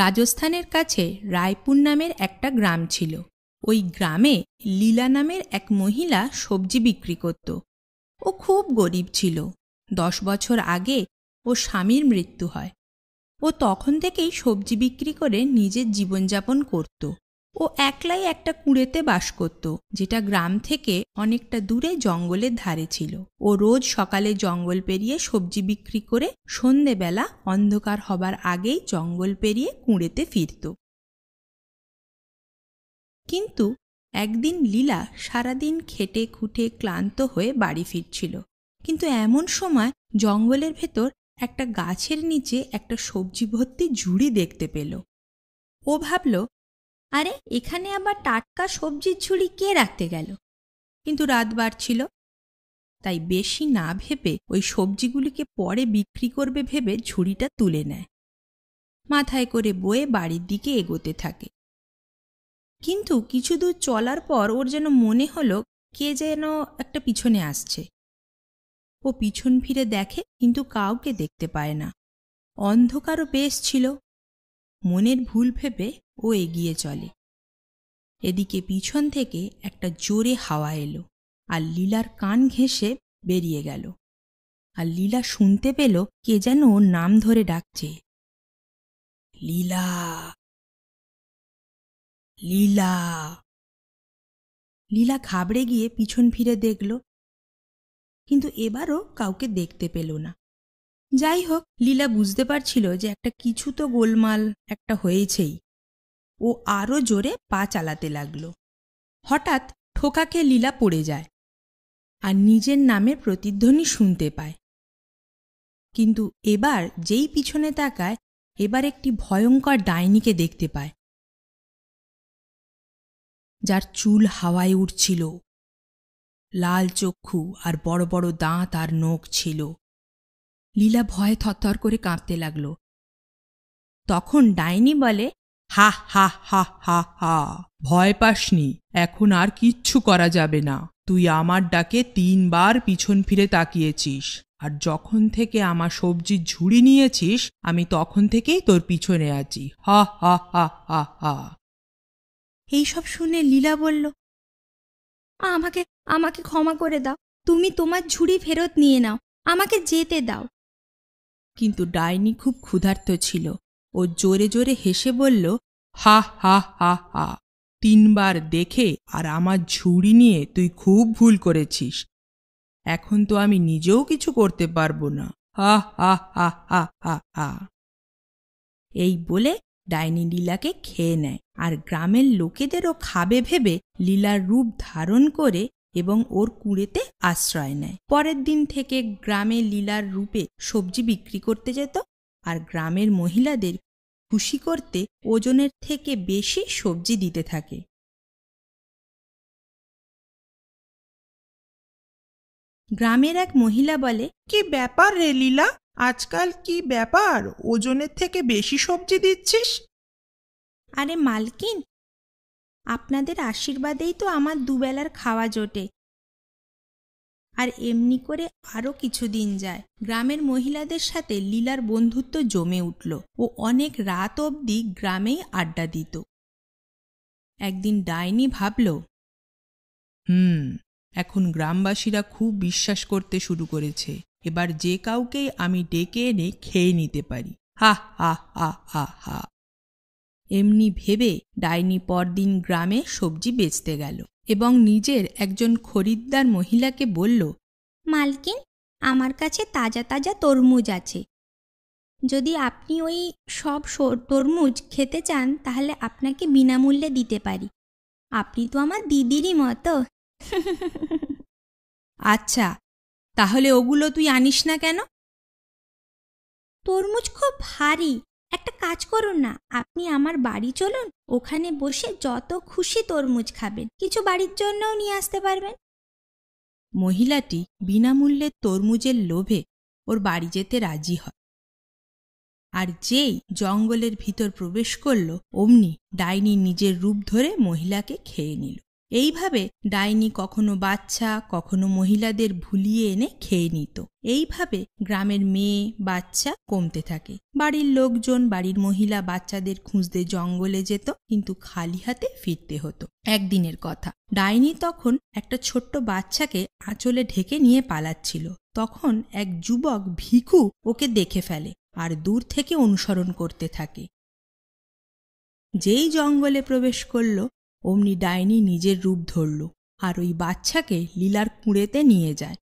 রাজস্থানের কাছে রায়পুর নামের একটা গ্রাম ছিল ওই গ্রামে লীলা নামের এক মহিলা সবজি বিক্রি করত ও খুব গরিব ছিল দশ বছর আগে ও স্বামীর মৃত্যু হয় ও তখন থেকেই সবজি বিক্রি করে নিজের জীবনযাপন করত ও একলাই একটা কুঁড়েতে বাস করত যেটা গ্রাম থেকে অনেকটা দূরে জঙ্গলের ধারে ছিল ও রোজ সকালে জঙ্গল পেরিয়ে সবজি বিক্রি করে সন্ধেবেলা অন্ধকার হবার আগেই জঙ্গল পেরিয়ে কুঁড়েতে ফিরত কিন্তু একদিন লীলা সারাদিন খেটে খুঁটে ক্লান্ত হয়ে বাড়ি ফিরছিল কিন্তু এমন সময় জঙ্গলের ভেতর একটা গাছের নিচে একটা সবজি ভর্তি ঝুড়ি দেখতে পেল ও ভাবল আরে এখানে আবার টাটকা সবজির ঝুড়ি কে রাখতে গেল কিন্তু রাত বাড়ছিল তাই বেশি না ভেবে ওই সবজিগুলিকে পরে বিক্রি করবে ভেবে ঝুড়িটা তুলে নেয় মাথায় করে বয়ে বাড়ির দিকে এগোতে থাকে কিন্তু কিছু দূর চলার পর ওর যেন মনে হলো কে যেন একটা পিছনে আসছে ও পিছন ফিরে দেখে কিন্তু কাউকে দেখতে পায় না অন্ধকারও বেশ ছিল মনের ভুল ভেবে ও এগিয়ে চলে এদিকে পিছন থেকে একটা জোরে হাওয়া এলো আর লীলার কান ঘেঁষে বেরিয়ে গেল আর লীলা শুনতে পেল কে যেন ওর নাম ধরে ডাকছে লীলা লীলা লীলা খাবড়ে গিয়ে পিছন ফিরে দেখল কিন্তু এবারও কাউকে দেখতে পেল না যাই হোক লীলা বুঝতে পারছিল যে একটা কিছু তো গোলমাল একটা হয়েছেই ও আরও জোরে পা চালাতে লাগলো হঠাৎ ঠোকাকে লীলা পড়ে যায় আর নিজের নামে প্রতিধ্বনি শুনতে পায় কিন্তু এবার যেই পিছনে তাকায় এবার একটি ভয়ঙ্কর ডাইনিকে দেখতে পায় যার চুল হাওয়ায় উঠছিল লাল চক্ষু আর বড় বড় দাঁত আর নখ ছিল লীলা ভয়ে থরথর করে কাঁপতে লাগল তখন ডাইনি বলে হা হা হা হা হা ভয় পাসনি এখন আর কিচ্ছু করা যাবে না তুই আমার ডাকে তিনবার পিছন ফিরে তাকিয়েছিস আর যখন থেকে আমার সবজি ঝুড়ি নিয়েছিস আমি তখন থেকেই তোর পিছনে আছি হা হা হা হা হা এইসব শুনে লীলা বলল আমাকে আমাকে ক্ষমা করে দাও তুমি তোমার ঝুড়ি ফেরত নিয়ে নাও আমাকে যেতে দাও কিন্তু ডাইনি খুব ক্ষুধার্ত ছিল ও জোরে জোরে হেসে বলল হা হা হা হা তিনবার দেখে আর আমার ঝুড়ি নিয়ে তুই খুব ভুল করেছিস এখন তো আমি নিজেও কিছু করতে পারবো না হা হা হা হা হা হা এই বলে ডাইনি লীলাকে খেয়ে নেয় আর গ্রামের লোকেদেরও খাবে ভেবে লীলার রূপ ধারণ করে এবং ওর কুঁড়েতে আশ্রয় নেয় পরের দিন থেকে গ্রামে লীলার রূপে সবজি বিক্রি করতে যেত আর গ্রামের মহিলাদের খুশি করতে ওজনের থেকে বেশি সবজি দিতে থাকে গ্রামের এক মহিলা বলে কি ব্যাপার রে লীলা আজকাল কি ব্যাপার ওজনের থেকে বেশি সবজি দিচ্ছিস আরে মালকিন আপনাদের আশীর্বাদেই তো আমার দুবেলার খাওয়া জোটে আর এমনি করে আরও কিছুদিন যায় গ্রামের মহিলাদের সাথে লীলার বন্ধুত্ব জমে উঠল ও অনেক রাত অবধি গ্রামেই আড্ডা দিত একদিন ডাইনি ভাবল হুম এখন গ্রামবাসীরা খুব বিশ্বাস করতে শুরু করেছে এবার যে কাউকেই আমি ডেকে এনে খেয়ে নিতে পারি হা হা হা হা হা এমনি ভেবে ডাইনি পরদিন গ্রামে সবজি বেচতে গেল এবং নিজের একজন খরিদ্দার মহিলাকে বলল মালকিন আমার কাছে তাজা তাজা তরমুজ আছে যদি আপনি ওই সব তরমুজ খেতে চান তাহলে আপনাকে বিনামূল্যে দিতে পারি আপনি তো আমার দিদিরই মতো আচ্ছা তাহলে ওগুলো তুই আনিস না কেন তরমুজ খুব ভারী একটা কাজ করুন না আপনি আমার বাড়ি চলুন ওখানে বসে যত খুশি তরমুজ খাবেন কিছু বাড়ির জন্যও নিয়ে আসতে পারবেন মহিলাটি বিনামূল্যে তরমুজের লোভে ওর বাড়ি যেতে রাজি হয় আর যেই জঙ্গলের ভিতর প্রবেশ করল অমনি ডাইনি নিজের রূপ ধরে মহিলাকে খেয়ে নিল এইভাবে ডাইনি কখনো বাচ্চা কখনো মহিলাদের ভুলিয়ে এনে খেয়ে নিত এইভাবে গ্রামের মেয়ে বাচ্চা কমতে থাকে বাড়ির লোকজন বাড়ির মহিলা বাচ্চাদের খুঁজতে জঙ্গলে যেত কিন্তু খালি হাতে ফিরতে হতো একদিনের কথা ডাইনি তখন একটা ছোট্ট বাচ্চাকে আঁচলে ঢেকে নিয়ে পালাচ্ছিল তখন এক যুবক ভিখু ওকে দেখে ফেলে আর দূর থেকে অনুসরণ করতে থাকে যেই জঙ্গলে প্রবেশ করল অমনি ডাইনি নিজের রূপ ধরল আর ওই বাচ্চাকে লীলার কুঁড়েতে নিয়ে যায়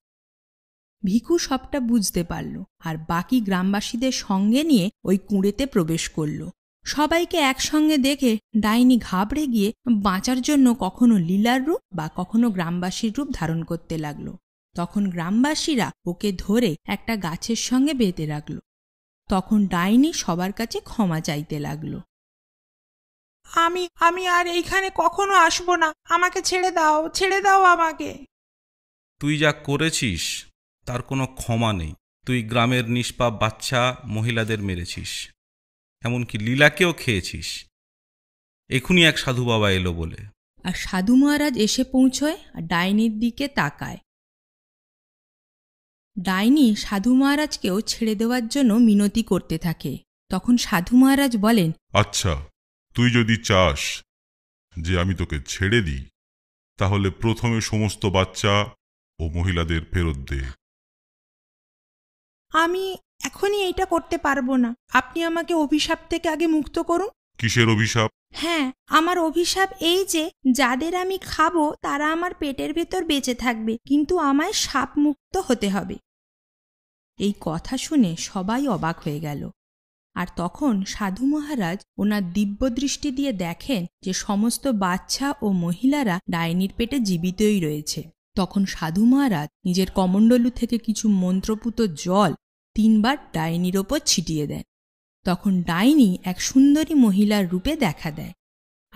ভিকু সবটা বুঝতে পারল আর বাকি গ্রামবাসীদের সঙ্গে নিয়ে ওই কুঁড়েতে প্রবেশ করল সবাইকে একসঙ্গে দেখে ডাইনি ঘাবড়ে গিয়ে বাঁচার জন্য কখনো লীলার রূপ বা কখনো গ্রামবাসীর রূপ ধারণ করতে লাগল তখন গ্রামবাসীরা ওকে ধরে একটা গাছের সঙ্গে বেঁধে রাখল তখন ডাইনি সবার কাছে ক্ষমা চাইতে লাগলো আমি আমি আর এইখানে কখনো আসবো না আমাকে ছেড়ে দাও ছেড়ে দাও আমাকে তুই যা করেছিস তার কোনো ক্ষমা নেই তুই গ্রামের নিষ্পাপ বাচ্চা মহিলাদের মেরেছিস এমনকি লীলাকেও খেয়েছিস এখুনি এক সাধু বাবা এলো বলে আর সাধু মহারাজ এসে পৌঁছয় আর ডাইনির দিকে তাকায় ডাইনি সাধু মহারাজকেও ছেড়ে দেওয়ার জন্য মিনতি করতে থাকে তখন সাধু মহারাজ বলেন আচ্ছা তুই যদি চাস যে আমি তোকে ছেড়ে দিই তাহলে প্রথমে সমস্ত বাচ্চা ও মহিলাদের ফেরত দে আমি এখনই এটা করতে পারবো না আপনি আমাকে অভিশাপ থেকে আগে মুক্ত করুন কিসের অভিশাপ হ্যাঁ আমার অভিশাপ এই যে যাদের আমি খাবো তারা আমার পেটের ভেতর বেঁচে থাকবে কিন্তু আমায় সাপ মুক্ত হতে হবে এই কথা শুনে সবাই অবাক হয়ে গেল আর তখন সাধু মহারাজ ওনার দিব্য দৃষ্টি দিয়ে দেখেন যে সমস্ত বাচ্চা ও মহিলারা ডাইনির পেটে জীবিতই রয়েছে তখন সাধু মহারাজ নিজের কমণ্ডলু থেকে কিছু মন্ত্রপুত জল তিনবার ডাইনির ওপর ছিটিয়ে দেন তখন ডাইনি এক সুন্দরী মহিলার রূপে দেখা দেয়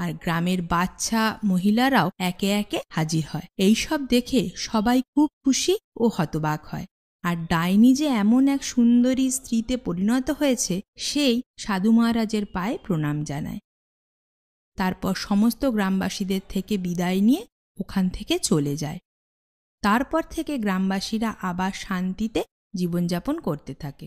আর গ্রামের বাচ্চা মহিলারাও একে একে হাজির হয় এই সব দেখে সবাই খুব খুশি ও হতবাক হয় আর ডাইনি যে এমন এক সুন্দরী স্ত্রীতে পরিণত হয়েছে সেই সাধু মহারাজের পায়ে প্রণাম জানায় তারপর সমস্ত গ্রামবাসীদের থেকে বিদায় নিয়ে ওখান থেকে চলে যায় তারপর থেকে গ্রামবাসীরা আবার শান্তিতে জীবনযাপন করতে থাকে